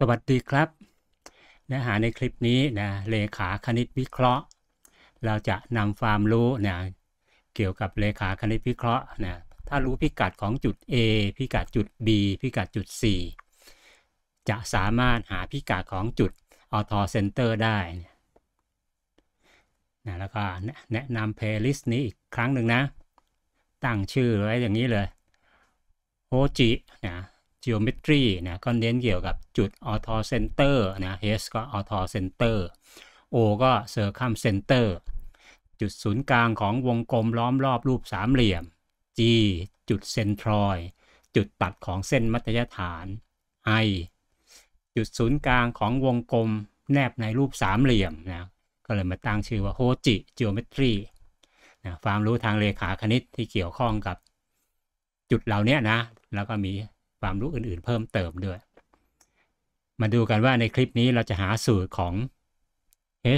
สวัสดีครับเนื้อหาในคลิปนี้นะ เลขาคณิตวิเคราะห์ เราจะนำความรู้นะเกี่ยวกับเลขาคณิตวิเคราะห์นะถ้ารู้พิกัดของจุด A พิกัดจุด B พิกัดจุด C จะสามารถหาพิกัดของจุดออทอเซนเตอร์ได้นะแล้วก็แนะนำเพลย์ลิสต์นี้อีกครั้งหนึ่งนะ ตั้งชื่อไว้อย่างนี้เลย โฮจินะ geometry นะก็เน้นเกี่ยวกับจุดอ r t h o center นะ h ก็ ortho center o ก็ circum center จุดศูนย์กลางของวงกลมล้อมรอบรูปสามเหลี่ยม g จุด centroid จุดตัดของเส้นมัตยฐาน i จุดศูนย์กลางของวงกลมแนบในรูปสามเหลี่ยมนะก็เลยมาตั้งชื่อว่าโฮจิ geometry นะความรู้ทางเลขาคณิตที่เกี่ยวข้องกับ จุดเหล่านี้นะ แล้วก็มีความรู้อื่นๆเพิ่มเติมด้วย มาดูกันว่าในคลิปนี้เราจะหาสูตรของ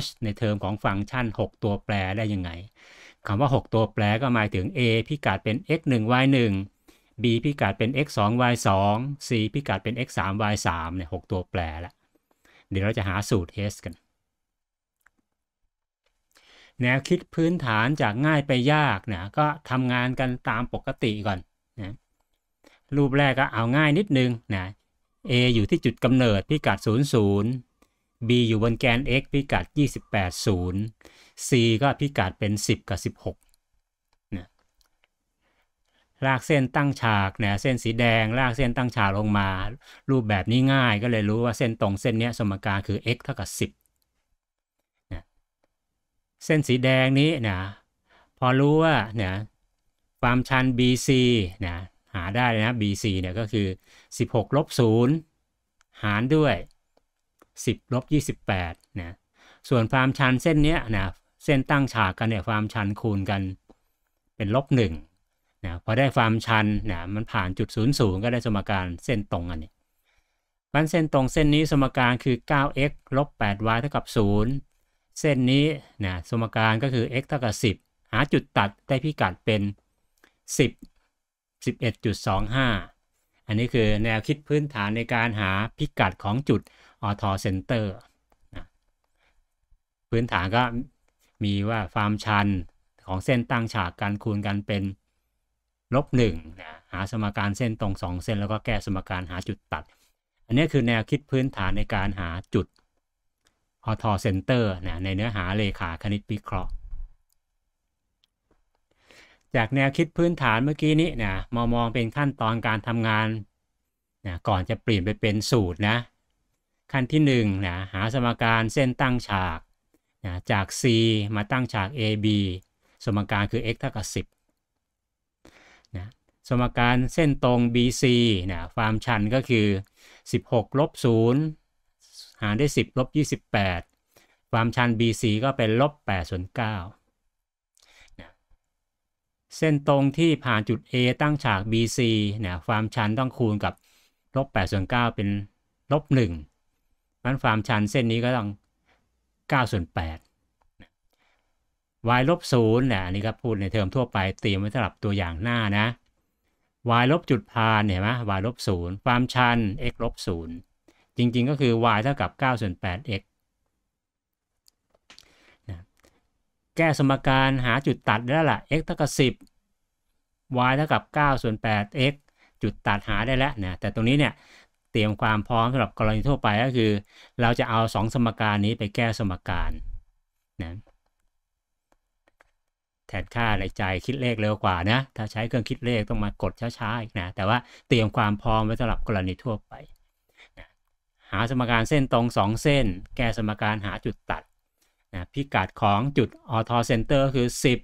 h ในเทอมของฟังก์ชัน 6 ตัวแปรได้ยังไงคำว่า 6 ตัวแปร ก็หมายถึง a พิกัดเป็น x 1 y 1 b พิกัดเป็น x 2 y 2 c พิกัดเป็น x 3 y 3เนี่ย 6 ตัวแปรละ เดี๋ยวเราจะหาสูตร h กัน แนวคิดพื้นฐานจากง่ายไปยากนะก็ทำงานกันตามปกติก่อน นะรูปแรกก็เอาง่ายนิดนึงนะ A อยู่ที่จุดกำเนิดพิกัด00 B อยู่บนแกน x พิกัด28 0 C ก็พิกัดเป็น 10 กับ 16นะลากเส้นตั้งฉากนะเส้นสีแดงลากเส้นตั้งฉากลงมา รูปแบบนี้ง่ายก็เลยรู้ว่าเส้นตรงเส้นนี้สมการคือ x เท่ากับ 10นะเส้นสีแดงนี้นะพอรู้ว่านะความชัน BC นะหาได้นะครับ BC เนี่ยก็คือ 16ลบ0หารด้วย 10ลบ28นะ ส่วนความชันเส้นเนี้ยนะเส้นตั้งฉากกันเนี่ยความชันคูณกันเป็นลบ1นะพอได้ความชันนะมันผ่านจุด0์ก็ได้สมการเส้นตรงอันนี้บันเส้นตรงเส้นนี้สมการคือ 9x ลบ 8y เท่ากับ0เส้นนี้นะสมการก็คือ x เท่ากับ10 หาจุดตัดได้พิกัดเป็น 10 11.25 อันนี้คือแนวคิดพื้นฐานในการหาพิกัดของจุดออทอเซนเตอร์พื้นฐานก็มีว่าความชันของเส้นตั้งฉากการคูณกันเป็นลบหนึ่งหาสมการเส้นตรง 2 เส้น แล้วก็แก้สมการหาจุดตัด อันนี้คือแนวคิดพื้นฐานในการหาจุดออทอเซนเตอร์ในเนื้อหาเลขาคณิตวิเคราะห์จากแนวคิดพื้นฐานเมื่อกี้นี้นะมามองเป็นขั้นตอนการทำงานนะก่อนจะเปลี่ยนไปเป็นสูตรนะ ขั้นที่1นนะหาสมการเส้นตั้งฉากนะจาก c มาตั้งฉาก ab สมการคือ x เท่ากับ10นะสมการเส้นตรง bc นะความชันก็คือ 16ลบ0หารด้วย10ลบ28 ความชัน bc ก็เป็นลบ8ส่วน9เส้นตรงที่ผ่านจุด A ตั้งฉาก BC เนี่ยความชันต้องคูณกับ ลบ 8 ส่วน 9 เป็น ลบ1นันความชันเส้นนี้ก็ต้อง 9 ส่วน 8 y ลบ 0 เนี่ย อันนี้ก็พูดในเทอมทั่วไปเตรียมไว้สำหรับตัวอย่างหน้านะ y ลบจุดพานเห็นไหม y ลบ0ความชัน x ลบ 0 จริงๆก็คือ y เท่ากับ 9 ส่วน8 x แก้สมการหาจุดตัดได้แล้วล่ะ x เท่ากับ10 y เท่ากับ9ส่วน8 x จุดตัดหาได้แล้วนะแต่ตรงนี้เนี่ยเตรียมความพร้อมสำหรับกรณีทั่วไปก็คือ เราจะเอา 2 สมการนี้ไปแก้สมการนะแทนค่าในใจคิดเลขเร็วกว่านะถ้าใช้เครื่องคิดเลขต้องมากดช้าๆอีกนะแต่ว่าเตรียมความพร้อมไว้สำหรับกรณีทั่วไปนะหาสมการเส้นตรง 2 เส้น แก้สมการหาจุดตัดนะพิกัดของจุดออทอเซนเตอร์คือ 10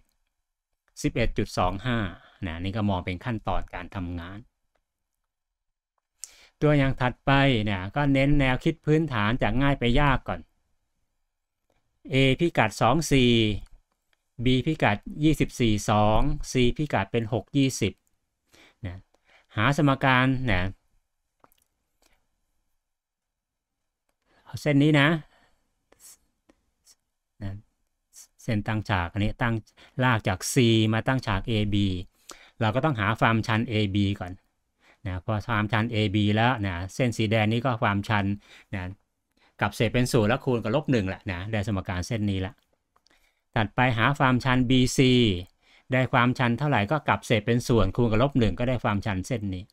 11.25นะนี่ก็มองเป็นขั้นตอนการทำงาน ตัวอย่างถัดไปเนี่ยก็เน้นแนวคิดพื้นฐานจากง่ายไปยากก่อน A พิกัด 24 B พิกัด 24 2 C พิกัดเป็น 6 20นะหาสมการนะเส้นนี้นะเส้นตั้งฉากอันนี้ตั้งลากจาก C มาตั้งฉาก AB เราก็ต้องหาความชัน AB ก่อนนะพอความชัน AB แล้วนะเส้นสีแดงนี้ก็ความชันนะกับเศษเป็นศูนย์แล้วคูณกับลบหนึ่งแหละนะได้สมการเส้นนี้ละถัดไปหาความชัน BC ได้ความชันเท่าไหร่ก็กลับเศษเป็นส่วนคูณกับลบหนึ่งก็ได้ความชันเส้นนี้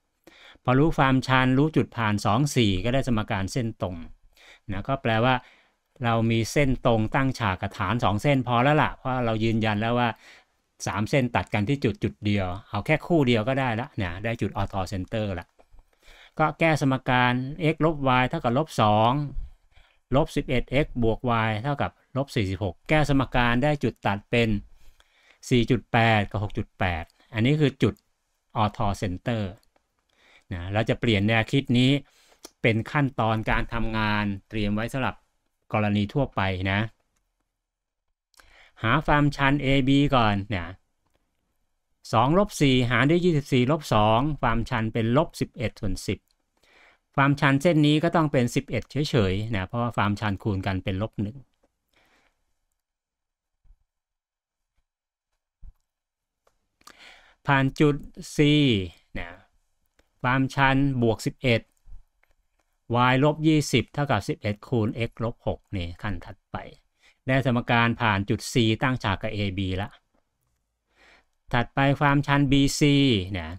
พอรู้ความชันรู้จุดผ่าน2 4 ก็ได้สมการเส้นตรงนะก็แปลว่าเรามีเส้นตรงตั้งฉากกับฐานสองเส้นพอแล้วละ่ะ เพราะเรายืนยันแล้วว่าสามเส้นตัดกันที่จุดจุดเดียว เอาแค่คู่เดียวก็ได้ละเนี่ยได้จุดออทอเซนเตอร์ละก็แก้สมการ x ลบ y เท่ากับลบ2ลบ 11x บวก y เท่ากับลบ46แก้สมการได้จุดตัดเป็น 4.8 กับ 6.8 อันนี้คือจุดออทอเซนเตอร์นะเราจะเปลี่ยนแนวคิดนี้เป็นขั้นตอนการทำงานเตรียมไว้สำหรับกรณีทั่วไปนะ หาความชัน AB ก่อนเนี่ยสองลบสี่หารด้วยยี่สิบสี่ลบสองความชันเป็นลบสิบเอ็ดส่วนสิบความชันเส้นนี้ก็ต้องเป็นสิบเอ็ดเฉยๆ นะ เพราะว่าความชันคูณกันเป็นลบหนึ่งผ่านจุด C นะความชันบวก 11 y ลบ 20เท่ากับ 11 คูณ x ลบ6นี่ขั้นถัดไปได้สมการผ่านจุด c ตั้งฉากกับ ab ละ ถัดไปความชัน bc นะ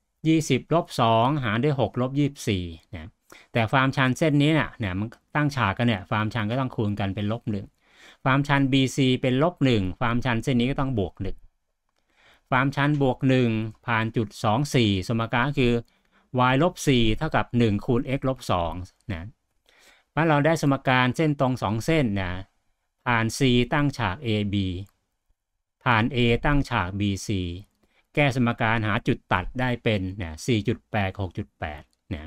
20 ลบ 2 หารด้วย6ลบ 24นะแต่ความชันเส้นนี้เนะ่ยเนี่ยมันตั้งฉากกันเนี่ยความชันก็ต้องคูณกันเป็นลบหนึ่งความชัน BC เป็นลบหนึ่งความชันเส้นนี้ก็ต้องบวกหนึ่งความชันบวกหนึ่งผ่านจุด2 4 สมการคือ y ลบ4เท่ากับ 1คูณ x ลบ2นะเมา่เราได้สมการเส้นตรง 2 เส้น นะผ่าน c ตั้งฉาก ab ผ่าน a ตั้งฉาก bc แก้สมการหาจุดตัดได้เป็น นะ4.8 6.8นะ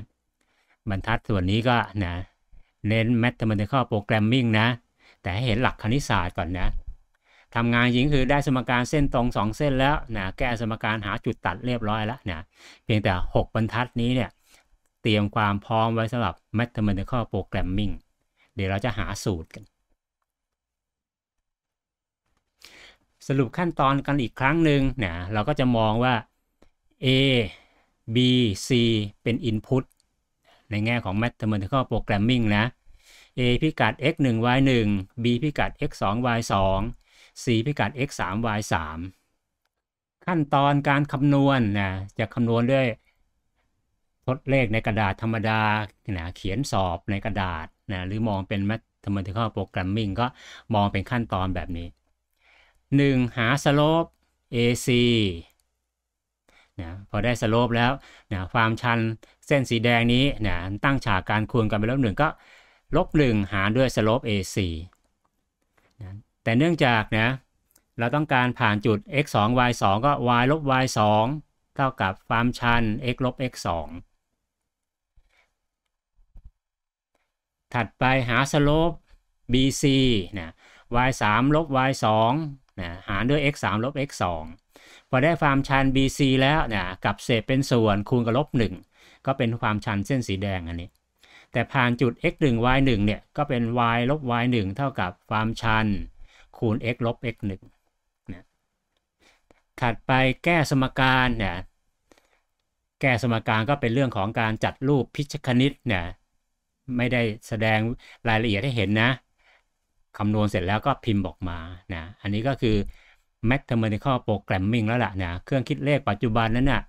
บรรทัดส่วนนี้ก็ นะ เน้น mathematical programming นะ แต่ให้ เห็นหลัก คณิตศาสตร์ก่อน นะทำงานจริงคือได้สมการเส้นตรง 2 เส้นแล้วนะแก้สมการหาจุดตัดเรียบร้อยแล้วนะเพียงแต่ 6 บรรทัดนี้เนี่ยเตรียมความพร้อมไว้สำหรับ mathematical programming เดี๋ยวเราจะหาสูตรกัน สรุปขั้นตอนกันอีกครั้งหนึ่งนะเราก็จะมองว่า a b c เป็น input ในแง่ของ mathematical programming นะ a พิกัด x 1 y 1 b พิกัด x 2 y 2 4พิกัด x 3 y 3ขั้นตอนการคำนวณนนะจะคำนวณด้วย ทดเลขในกระดาษธรรมดานะเขียนสอบในกระดาษนะหรือมองเป็น mathematical programming ก็มองเป็นขั้นตอนแบบนี้ 1. หาสโลป AC นะพอได้สโลปแล้วนะความชันเส้นสีแดงนี้นะตั้งฉากการคูณกันไปแล้วหนึ่งก็ลบหนึ่งหารด้วยสโลป AC นะแต่เนื่องจากนะเราต้องการผ่านจุด x 2 y 2ก็ y ลบ y 2เท่ากับความชัน x ลบ x 2ถัดไปหาสโลป bc นะ y 3ลบ y 2นะหารด้วย x 3ลบ x 2พอได้ความชัน bc แล้วนะกับเศษเป็นส่วนคูณกับลบ1ก็เป็นความชันเส้นสีแดงอันนี้ แต่ผ่านจุด x 1 y 1เนี่ย ก็เป็น y ลบ y 1เท่ากับความชันคูณ x ลบ x 1นะถัดไปแก้ สมการ เนี่ย แก้ สมการก็เป็นเรื่องของการจัดรูปพิชคณิตเนี่ย ไม่ได้แสดงรายละเอียดให้เห็นนะ คำนวณเสร็จแล้วก็พิมพ์ออกมา นะ อันนี้ก็คือ mathematical programming แล้วล่ะนะเครื่องคิดเลขปัจจุบันนั้นนะ่ะ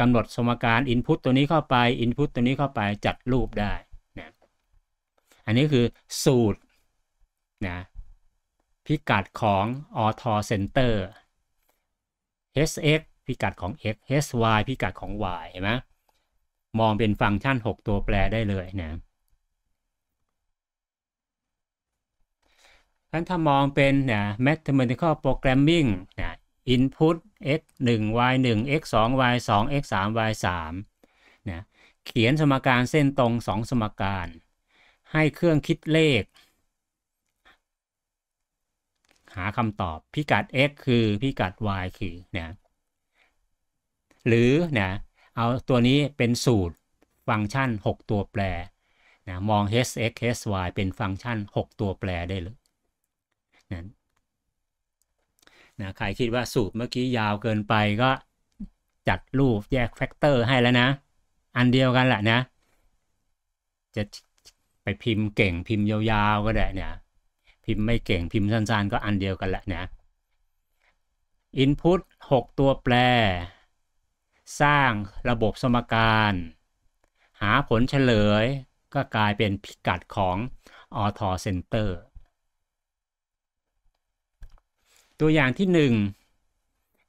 กำหนดสมการ input ตัวนี้เข้าไป input ตัวนี้เข้าไปจัดรูปได้นะอันนี้คือสูตร นะพิกัดของออทอเซนเตอร์ hx พิกัดของ x hy พิกัดของ y เห็นไหมมองเป็นฟังก์ชัน 6 ตัวแปรได้เลยนะนั้นถ้ามองเป็นนะ mathematical programming นะ input x 1 y 1 x 2 y 2 x 3 y 3นะเขียนสมการเส้นตรง 2 สมการ ให้เครื่องคิดเลขหาคำตอบพิกัด x คือพิกัด y คือเนี่ยหรือเนี่ยเอาตัวนี้เป็นสูตรฟังก์ชัน 6 ตัวแปรนะมอง h x h y เป็นฟังก์ชัน 6 ตัวแปรได้เลยนะนะใครคิดว่าสูตรเมื่อกี้ยาวเกินไปก็จัดรูปแยกแฟกเตอร์ให้แล้วนะ อันเดียวกันแหละนะ จะไปพิมพ์เก่งพิมพ์ยาวๆ ก็ได้เนี่ยพิมพ์ไม่เก่งพิมพ์สั้นๆก็อันเดียวกันแหละนะ Input 6 ตัวแปร สร้างระบบสมการ หาผลเฉลย ก็กลายเป็นพิกัดของออทอเซนเตอร์ตัวอย่างที่1นึ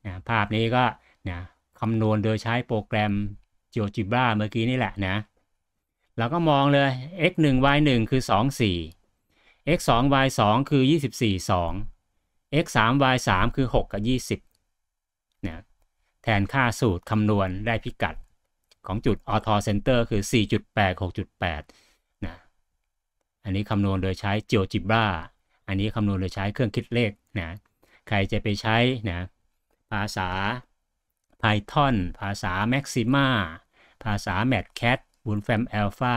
ะภาพนี้ก็นะคำนวณโดยใช้โปรแกรม GeoGebra เมื่อกี้นี่แหละนะเราก็มองเลย x 1 y 1คือ 2 4 x 2 y 2คือ 24 2 x 3 y 3คือ 6 กับ 20นยแทนค่าสูตรคำนวณได้พิกัดของจุดออทอเซนเตอร์คือ 4.8 6.8นะอันนี้คำนวณโดยใช้ GeoGebra อันนี้คำนวณโดยใช้เครื่องคิดเลขนะใครจะไปใช้นะภาษา Python ภาษา Maxima ภาษา MATCAT บุญแฟม Alpha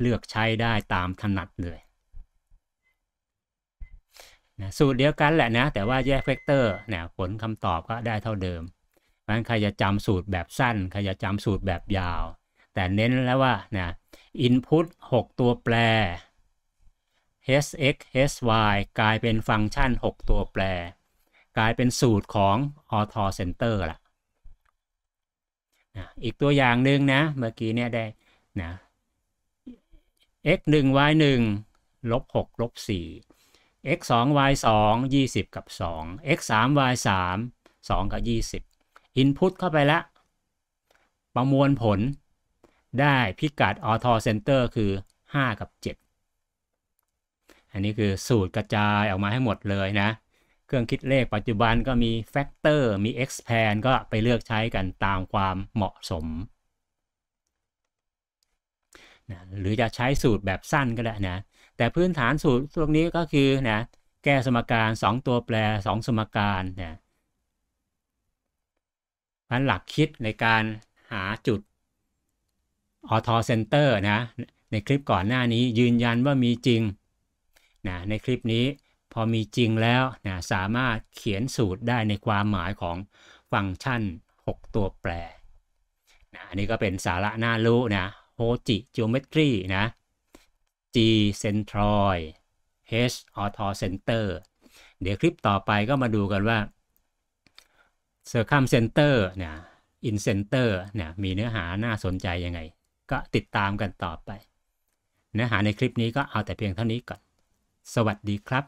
เลือกใช้ได้ตามถนัดเลยนะสูตรเดียวกันแหละนะ แต่ว่าแยกเวกเตอร์เนะผลคำตอบก็ได้เท่าเดิมเพราะนั้นใครจะจำสูตรแบบสั้น ใครจะจำสูตรแบบยาว แต่เน้นแล้วว่านะ input 6 ตัวแปร hx hy กลายเป็นฟังก์ชัน 6 ตัวแปร กลายเป็นสูตรของ ortho center ล่ะนะอีกตัวอย่างหนึ่งนะ เมื่อกี้เนี่ยได้นะ x 1 y 1ลบ6ลบ4 x 2 y 2 20 กับ 2 x 3 y 3 2 กับ 20 input เข้าไปแล้วประมวลผลได้พิกัดออโทเซนเตอร์คือ 5 กับ 7 อันนี้คือสูตรกระจายออกมาให้หมดเลยนะ เครื่องคิดเลขปัจจุบันก็มีแฟกเตอร์มี expand ก็ไปเลือกใช้กันตามความเหมาะสมนะหรือจะใช้สูตรแบบสั้นก็ได้นะแต่พื้นฐานสูตรตรงนี้ก็คือนะแก้สมการ 2 ตัวแปร 2 สมการนะพันหลักคิดในการหาจุด ออทอเซนเตอร์นะ ในคลิปก่อนหน้านี้ยืนยันว่ามีจริงนะในคลิปนี้พอมีจริงแล้วนะสามารถเขียนสูตรได้ในความหมายของฟังก์ชัน 6 ตัวแปรนะอันนี้ก็เป็นสาระน่ารู้นะโฮจิจิโอเมตรีนะ G centroid H ortho center เดี๋ยวคลิปต่อไปก็มาดูกันว่า circum center เนี่ย in center เนี่ยมีเนื้อหาน่าสนใจยังไง ก็ติดตามกันต่อไป เนื้อหาในคลิปนี้ก็เอาแต่เพียงเท่านี้ก่อน สวัสดีครับ